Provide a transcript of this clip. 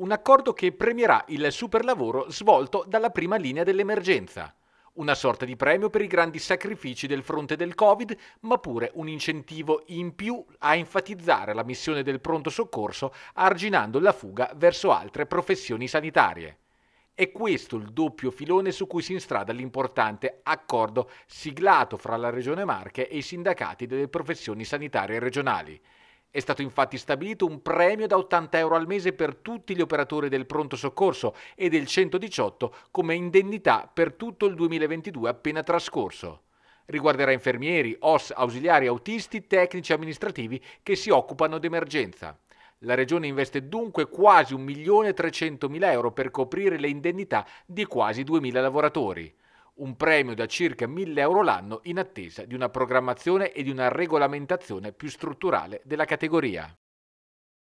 un accordo che premierà il superlavoro svolto dalla prima linea dell'emergenza. Una sorta di premio per i grandi sacrifici del fronte del Covid, ma pure un incentivo in più a enfatizzare la missione del pronto soccorso, arginando la fuga verso altre professioni sanitarie. È questo il doppio filone su cui si instrada l'importante accordo siglato fra la Regione Marche e i sindacati delle professioni sanitarie regionali, è stato infatti stabilito un premio da 80 euro al mese per tutti gli operatori del pronto soccorso e del 118 come indennità per tutto il 2022 appena trascorso. Riguarderà infermieri, OS, ausiliari, autisti, tecnici amministrativi che si occupano d'emergenza. La Regione investe dunque quasi 1.300.000 euro per coprire le indennità di quasi 2.000 lavoratori un premio da circa 1000 euro l'anno in attesa di una programmazione e di una regolamentazione più strutturale della categoria.